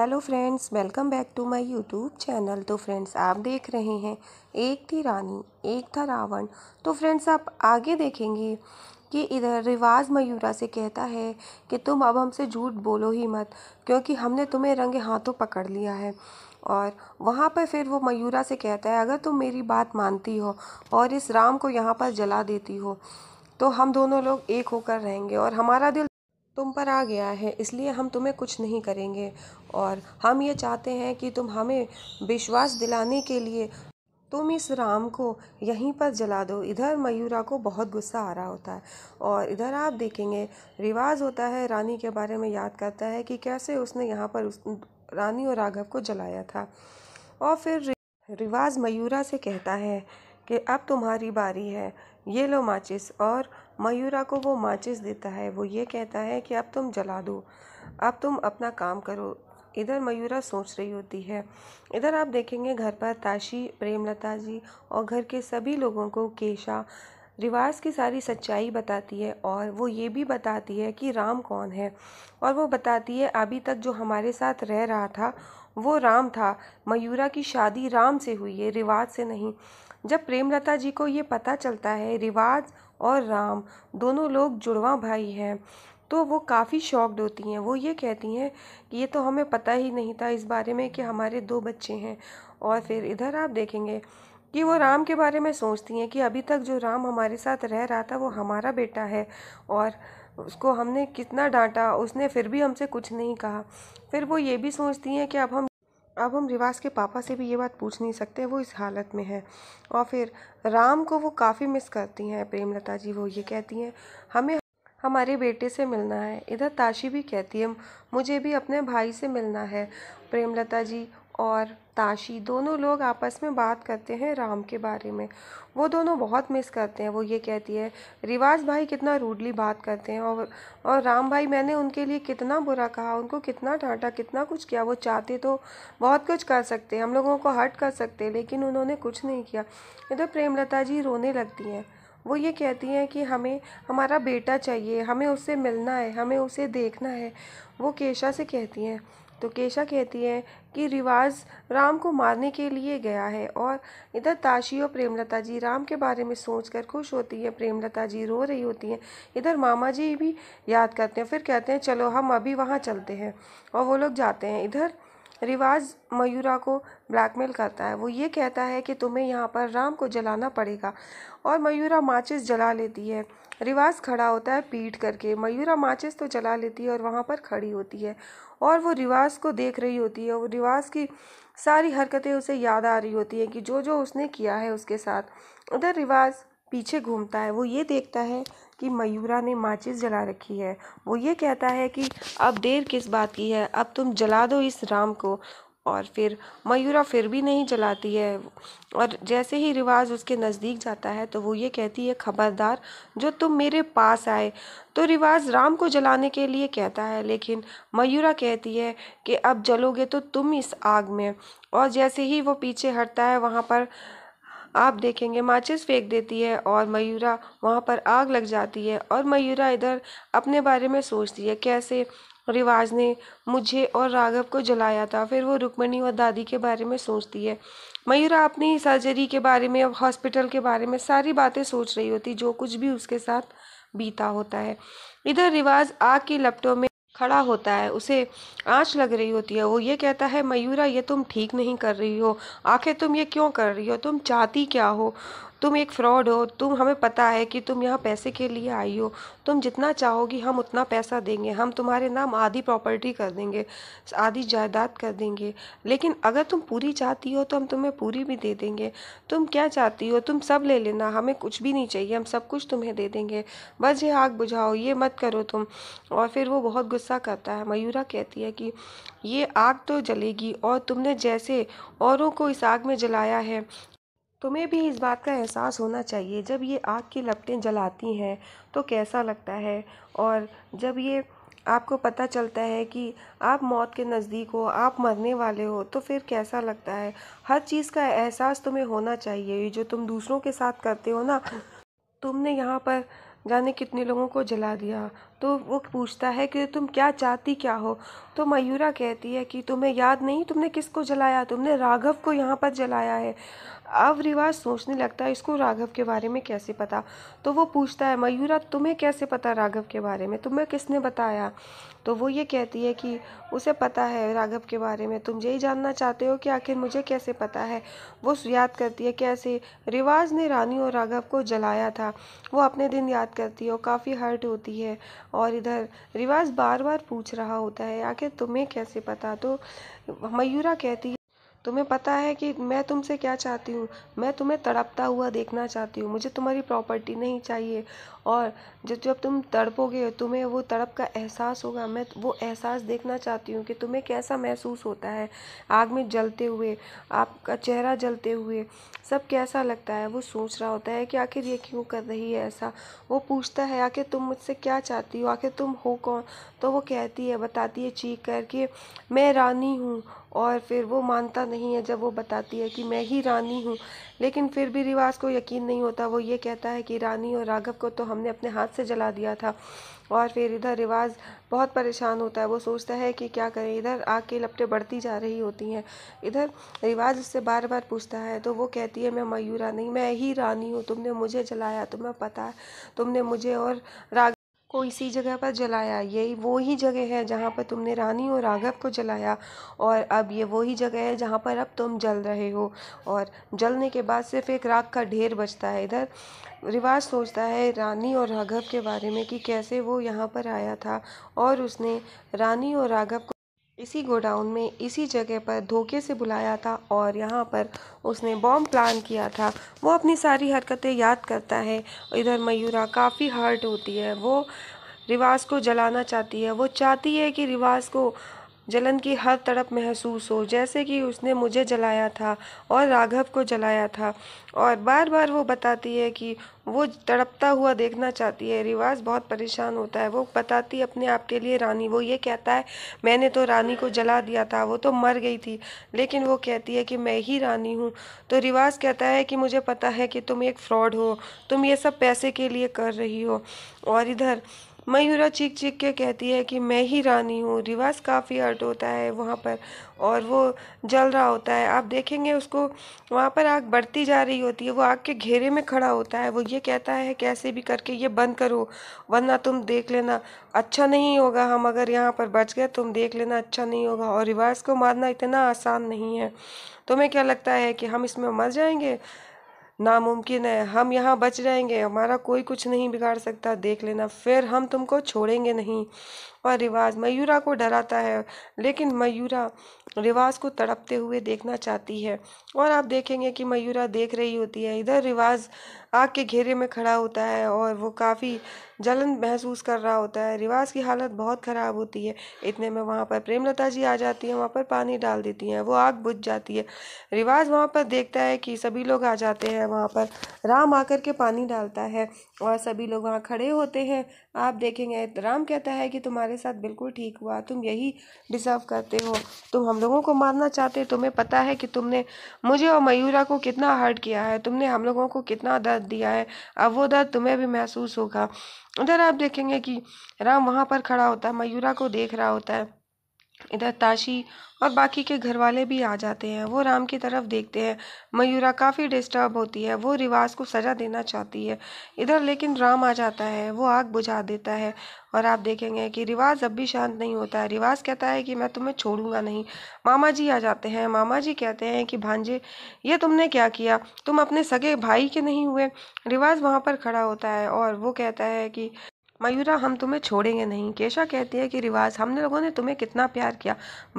hello friends welcome back to my YouTube channel so friends आप देख रहे हैं एक थी रानी एक था रावण तो फ्रेंड्स आप आगे देखेंगे कि इधर रिवाज मयूरा से कहता है कि तुम अब हमसे झूठ बोलो ही मत क्योंकि हमने तुम्हें रंगे हाथों पकड़ लिया है और वहाँ पर फिर वो मयूरा से कहता है अगर तुम मेरी बात मानती हो और इस राम को यहाँ पर जला देती हो तो हम दोनों लोग एक होकर रहेंगे और हमारा दिल तुम पर आ गया है इसलिए हम तुम्हें कुछ नहीं करेंगे और हम ये चाहते हैं कि तुम हमें विश्वास दिलाने के लिए तुम इस राम को यहीं पर जला दो इधर मयूरा को बहुत गुस्सा आ रहा होता है और इधर आप देखेंगे रिवाज होता है रानी के बारे में याद करता है कि कैसे उसने यहाँ पर उस रानी और राघव को जलाया था और फिर रिवाज मयूरा से कहता है कि अब तुम्हारी बारी है ये लो माचिस और मयूरा को वो माचिस देता है वो ये कहता है कि अब तुम जला दो अब तुम अपना काम करो इधर मयूरा सोच रही होती है इधर आप देखेंगे घर पर ताशी प्रेमलता जी और घर के सभी लोगों को केशा रिवाज की सारी सच्चाई बताती है और वो ये भी बताती है कि राम कौन है और वो बताती है अभी तक जो हमारे साथ रह रहा था वो राम था मयूरा की शादी राम से हुई है रिवाज से नहीं जब प्रेमलता जी को ये पता चलता है रिवाज और राम दोनों लोग जुड़वा भाई हैं तो वो काफ़ी शॉक्ड होती हैं वो ये कहती हैं कि ये तो हमें पता ही नहीं था इस बारे में कि हमारे दो बच्चे हैं और फिर इधर आप देखेंगे कि वो राम के बारे में सोचती हैं कि अभी तक जो राम हमारे साथ रह रहा था वो हमारा बेटा है और उसको हमने कितना डांटा उसने फिर भी हमसे कुछ नहीं कहा फिर वो ये भी सोचती हैं कि अब हम अब हम रिवाज के पापा से भी ये बात पूछ नहीं सकते वो इस हालत में है और फिर राम को वो काफ़ी मिस करती हैं प्रेमलता जी वो ये कहती हैं हमें हमारे बेटे से मिलना है इधर ताशी भी कहती है मुझे भी अपने भाई से मिलना है प्रेमलता जी और ताशी दोनों लोग आपस में बात करते हैं राम के बारे में वो दोनों बहुत मिस करते हैं वो ये कहती है रिवाज भाई कितना रूडली बात करते हैं और और राम भाई मैंने उनके लिए कितना बुरा कहा उनको कितना डांटा कितना कुछ किया वो चाहते तो बहुत कुछ कर सकते हैं हम लोगों को हर्ट कर सकते लेकिन उन्होंने कुछ नहीं किया इधर प्रेमलता जी रोने लगती हैं वो ये कहती हैं कि हमें हमारा बेटा चाहिए हमें उससे मिलना है हमें उसे देखना है वो केशा से कहती हैं तो केशा कहती है कि रिवाज राम को मारने के लिए गया है और इधर ताशी और प्रेमलता जी राम के बारे में सोचकर खुश होती है प्रेमलता जी रो रही होती हैं इधर मामा जी भी याद करते हैं फिर कहते हैं चलो हम अभी वहाँ चलते हैं और वो लोग जाते हैं इधर रिवाज मयूरा को ब्लैकमेल करता है वो ये कहता है कि तुम्हें यहाँ पर राम को जलाना पड़ेगा और मयूरा माचिस जला लेती है रिवाज खड़ा होता है पीट करके मयूरा माचिस तो जला लेती है और वहाँ पर खड़ी होती है और वो रिवाज को देख रही होती है वो रिवाज की सारी हरकतें उसे याद आ रही होती हैं कि जो जो उसने किया है उसके साथ उधर रिवाज पीछे घूमता है वो ये देखता है कि मयूरा ने माचिस जला रखी है वो ये कहता है कि अब देर किस बात की है अब तुम जला दो इस राम को और फिर मयूरा फिर भी नहीं जलाती है और जैसे ही रिवाज उसके नज़दीक जाता है तो वो ये कहती है खबरदार जो तुम मेरे पास आए तो रिवाज राम को जलाने के लिए कहता है लेकिन मयूरा कहती है कि अब जलोगे तो तुम इस आग में और जैसे ही वो पीछे हटता है वहाँ पर आप देखेंगे माचिस फेंक देती है और मयूरा वहाँ पर आग लग जाती है और मयूरा इधर अपने बारे में सोचती है कैसे रिवाज ने मुझे और राघव को जलाया था फिर वो रुक्मणी और दादी के बारे में सोचती है मयूरा अपनी सर्जरी के बारे में हॉस्पिटल के बारे में सारी बातें सोच रही होती जो कुछ भी उसके साथ बीता होता है इधर रिवाज आग की लपटों में खड़ा होता है उसे आँच लग रही होती है वो ये कहता है मयूरा ये तुम ठीक नहीं कर रही हो आखिर तुम ये क्यों कर रही हो तुम चाहती क्या हो तुम एक फ्रॉड हो तुम हमें पता है कि तुम यहाँ पैसे के लिए आई हो तुम जितना चाहोगी हम उतना पैसा देंगे हम तुम्हारे नाम आधी प्रॉपर्टी कर देंगे आधी जायदाद कर देंगे लेकिन अगर तुम पूरी चाहती हो तो हम तुम्हें पूरी भी दे देंगे तुम क्या चाहती हो तुम सब ले लेना हमें कुछ भी नहीं चाहिए हम सब कुछ तुम्हें दे देंगे बस ये आग बुझाओ ये मत करो तुम और फिर वो बहुत गुस्सा करता है मयूरा कहती है कि ये आग तो जलेगी और तुमने जैसे औरों को इस आग में जलाया है तुम्हें भी इस बात का एहसास होना चाहिए जब ये आग की लपटें जलाती हैं तो कैसा लगता है और जब ये आपको पता चलता है कि आप मौत के नज़दीक हो आप मरने वाले हो तो फिर कैसा लगता है हर चीज़ का एहसास तुम्हें होना चाहिए जो तुम दूसरों के साथ करते हो ना तुमने यहाँ पर जाने कितने लोगों को जला दिया तो वो पूछता है कि तुम क्या चाहती क्या हो तो मयूरा कहती है कि तुम्हें याद नहीं तुमने किसको जलाया तुमने राघव को यहाँ पर जलाया है अब रिवाज सोचने लगता है इसको राघव के बारे में कैसे पता तो वो पूछता है मयूरा तुम्हें कैसे पता राघव के बारे में तुम्हें किसने बताया तो वो ये कहती है कि उसे पता है राघव के बारे में तुम यही जानना चाहते हो कि आखिर मुझे कैसे पता है वो याद करती है कैसे रिवाज ने रानी और राघव को जलाया था वो अपने दिन याद करती है और काफ़ी हर्ट होती है और इधर रिवाज बार बार पूछ रहा होता है आखिर तुम्हें कैसे पता तो मयूरा कहती है तुम्हें पता है कि मैं तुमसे क्या चाहती हूँ मैं तुम्हें तड़पता हुआ देखना चाहती हूँ मुझे तुम्हारी प्रॉपर्टी नहीं चाहिए और जब जब तुम तड़पोगे तुम्हें वो तड़प का एहसास होगा मैं वो एहसास देखना चाहती हूँ कि तुम्हें कैसा महसूस होता है आग में जलते हुए आपका चेहरा जलते हुए सब कैसा लगता है वो सोच रहा होता है कि आखिर ये क्यों कर रही है ऐसा वो पूछता है आखिर तुम मुझसे क्या चाहती हो आखिर तुम हो कौन तो वो कहती है बताती है चीख कर कि मैं रानी हूँ और फिर वो मानता नहीं है जब वो बताती है कि मैं ही रानी हूँ लेकिन फिर भी रिवाज को यकीन नहीं होता वो ये कहता है कि रानी और राघव को तो हमने अपने हाथ से जला दिया था और फिर इधर रिवाज बहुत परेशान होता है वो सोचता है कि क्या करें इधर आग के लपटें बढ़ती जा रही होती हैं इधर रिवाज उससे बार बार पूछता है तो वो कहती है मैं मयूरा नहीं मैं ही रानी हूँ तुमने मुझे जलाया तुम्हें पता है तुमने मुझे और राग को इसी जगह पर जलाया यही वो ही जगह है जहाँ पर तुमने रानी और राघव को जलाया और अब ये वही जगह है जहाँ पर अब तुम जल रहे हो और जलने के बाद सिर्फ एक राख का ढेर बचता है इधर रिवाज सोचता है रानी और राघव के बारे में कि कैसे वो यहाँ पर आया था और उसने रानी और राघव को इसी गोडाउन में इसी जगह पर धोखे से बुलाया था और यहाँ पर उसने बॉम्ब प्लान किया था वो अपनी सारी हरकतें याद करता है इधर मयूरा काफ़ी हर्ट होती है वो रिवाज को जलाना चाहती है वो चाहती है कि रिवाज को जलन की हर तड़प महसूस हो जैसे कि उसने मुझे जलाया था और राघव को जलाया था और बार बार वो बताती है कि वो तड़पता हुआ देखना चाहती है रिवाज बहुत परेशान होता है वो बताती अपने आप के लिए रानी वो ये कहता है मैंने तो रानी को जला दिया था वो तो मर गई थी लेकिन वो कहती है कि मैं ही रानी हूँ तो रिवाज कहता है कि मुझे पता है कि तुम एक फ्रॉड हो तुम ये सब पैसे के लिए कर रही हो और इधर मयूरा चीख चीख के कहती है कि मैं ही रानी हूँ रिवाज काफ़ी हर्ट होता है वहाँ पर और वो जल रहा होता है आप देखेंगे उसको वहाँ पर आग बढ़ती जा रही होती है वो आग के घेरे में खड़ा होता है वो ये कहता है कैसे भी करके ये बंद करो वरना तुम देख लेना अच्छा नहीं होगा हम अगर यहाँ पर बच गए तुम देख लेना अच्छा नहीं होगा और रिवाज को मारना इतना आसान नहीं है तुम्हें क्या लगता है कि हम इसमें मर जाएंगे नामुमकिन है हम यहाँ बच जाएंगे हमारा कोई कुछ नहीं बिगाड़ सकता देख लेना फिर हम तुमको छोड़ेंगे नहीं और रिवाज मयूरा को डराता है लेकिन मयूरा रिवाज को तड़पते हुए देखना चाहती है और आप देखेंगे कि मयूरा देख रही होती है इधर रिवाज आग के घेरे में खड़ा होता है और वो काफ़ी जलन महसूस कर रहा होता है रिवाज की हालत बहुत ख़राब होती है इतने में वहाँ पर प्रेमलता जी आ जाती है वहाँ पर पानी डाल देती हैं वो आग बुझ जाती है रिवाज वहाँ पर देखता है कि सभी लोग आ जाते हैं वहाँ पर राम आकर के पानी डालता है और सभी लोग वहाँ खड़े होते हैं आप देखेंगे राम कहता है कि तुम्हारे साथ बिल्कुल ठीक हुआ तुम यही डिज़र्व करते हो तुम हम लोगों को मारना चाहते तुम्हें पता है कि तुमने मुझे और मयूरा को कितना हर्ट किया है तुमने हम लोगों को कितना दर्द दिया है अब वो दर्द तुम्हें भी महसूस होगा उधर आप देखेंगे कि राम वहाँ पर खड़ा होता है मयूरा को देख रहा होता है इधर ताशी और बाकी के घर वाले भी आ जाते हैं वो राम की तरफ देखते हैं मयूरा काफ़ी डिस्टर्ब होती है वो रिवाज को सज़ा देना चाहती है इधर लेकिन राम आ जाता है वो आग बुझा देता है और आप देखेंगे कि रिवाज अब भी शांत नहीं होता है रिवाज कहता है कि मैं तुम्हें छोड़ूंगा नहीं मामा जी आ जाते हैं मामा जी कहते हैं कि भांजे ये तुमने क्या किया तुम अपने सगे भाई के नहीं हुए रिवाज वहाँ पर खड़ा होता है और वो कहता है कि मयूरा हम तुम्हें छोड़ेंगे नहीं केशा कहती है कि रिवाज हम लोगों ने तुम्हें कितना प्यार किया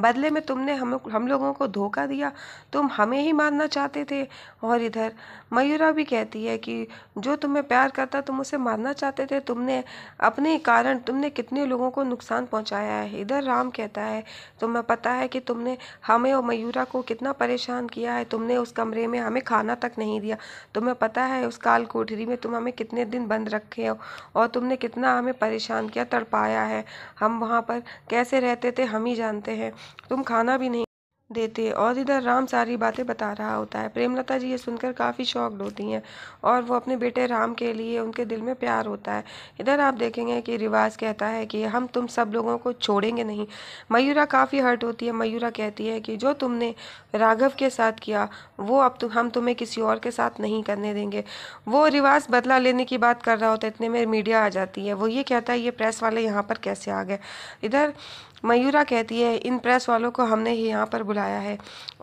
बदले में तुमने हम हम लोगों को धोखा दिया तुम हमें ही मारना चाहते थे और इधर मयूरा भी कहती है कि जो तुम्हें प्यार करता तुम उसे मारना चाहते थे तुमने अपने कारण तुमने कितने लोगों को नुकसान पहुँचाया है इधर राम कहता है तुम्हें पता है कि तुमने हमें और मयूरा को कितना परेशान किया है तुमने उस कमरे में हमें खाना तक नहीं दिया तुम्हें पता है उस काल कोठरी में तुम हमें कितने दिन बंद रखे हो और तुमने कितना कितना हमें परेशान किया तड़पाया है हम वहाँ पर कैसे रहते थे हम ही जानते हैं तुम खाना भी नहीं देते और इधर राम सारी बातें बता रहा होता है प्रेमलता जी ये सुनकर काफ़ी शॉक्ड होती हैं और वो अपने बेटे राम के लिए उनके दिल में प्यार होता है इधर आप देखेंगे कि रिवाज कहता है कि हम तुम सब लोगों को छोड़ेंगे नहीं मयूरा काफ़ी हर्ट होती है मयूरा कहती है कि जो तुमने राघव के साथ किया वो अब तु, हम तुम्हें किसी और के साथ नहीं करने देंगे वो रिवाज बदला लेने की बात कर रहा होता है इतने में मीडिया आ जाती है वो ये कहता है ये प्रेस वाले यहाँ पर कैसे आ गए इधर मयूरा कहती है इन प्रेस वालों को हमने ही यहाँ पर बुलाया है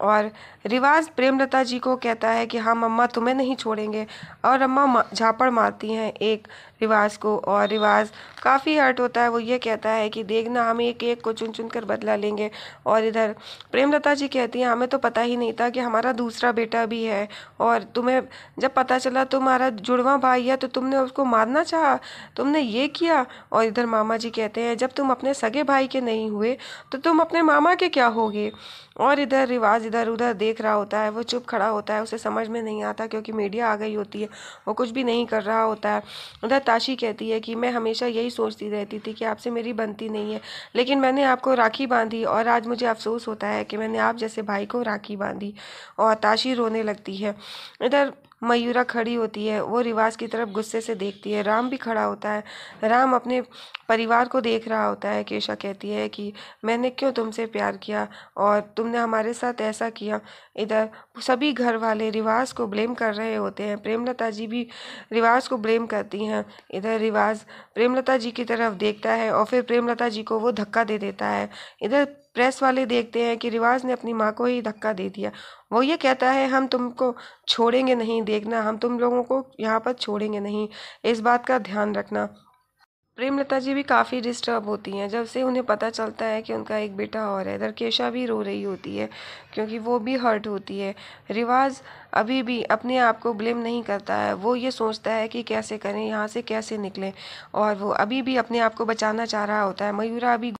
और रिवाज प्रेमलता जी को कहता है कि हाँ मम्मा तुम्हें नहीं छोड़ेंगे और अम्मा झापड़ मारती हैं एक रिवाज को और रिवाज काफ़ी हर्ट होता है वो ये कहता है कि देखना हम एक एक को चुन चुन कर बदला लेंगे और इधर प्रेमलता जी कहती हैं हमें तो पता ही नहीं था कि हमारा दूसरा बेटा भी है और तुम्हें जब पता चला तुम्हारा जुड़वा भाई है तो तुमने उसको मारना चाह तुमने ये किया और इधर मामा जी कहते हैं जब तुम अपने सगे भाई के नहीं हुए तो तुम अपने मामा के क्या होगे और इधर रिवाज इधर उधर देख रहा होता है वो चुप खड़ा होता है उसे समझ में नहीं आता क्योंकि मीडिया आ गई होती है वो कुछ भी नहीं कर रहा होता है उधर ताशी कहती है कि मैं हमेशा यही सोचती रहती थी कि आपसे मेरी बनती नहीं है लेकिन मैंने आपको राखी बांधी और आज मुझे अफसोस होता है कि मैंने आप जैसे भाई को राखी बांधी और ताशी रोने लगती है इधर मयूरा खड़ी होती है वो रिवाज की तरफ गुस्से से देखती है राम भी खड़ा होता है राम अपने परिवार को देख रहा होता है केशा कहती है कि मैंने क्यों तुमसे प्यार किया और तुमने हमारे साथ ऐसा किया इधर सभी घर वाले रिवाज को ब्लेम कर रहे होते हैं प्रेमलता जी भी रिवाज को ब्लेम करती हैं इधर रिवाज प्रेमलता जी की तरफ देखता है और फिर प्रेमलता जी को वो धक्का दे देता है इधर प्रेस वाले देखते हैं कि रिवाज ने अपनी माँ को ही धक्का दे दिया वो ये कहता है हम तुमको छोड़ेंगे नहीं देखना हम तुम लोगों को यहाँ पर छोड़ेंगे नहीं इस बात का ध्यान रखना प्रेमलता जी भी काफ़ी डिस्टर्ब होती हैं जब से उन्हें पता चलता है कि उनका एक बेटा और है दरकेशा भी रो रही होती है क्योंकि वो भी हर्ट होती है रिवाज अभी भी अपने आप को ब्लेम नहीं करता है वो ये सोचता है कि कैसे करें यहाँ से कैसे निकलें और वो अभी भी अपने आप को बचाना चाह रहा होता है मयूरा अभी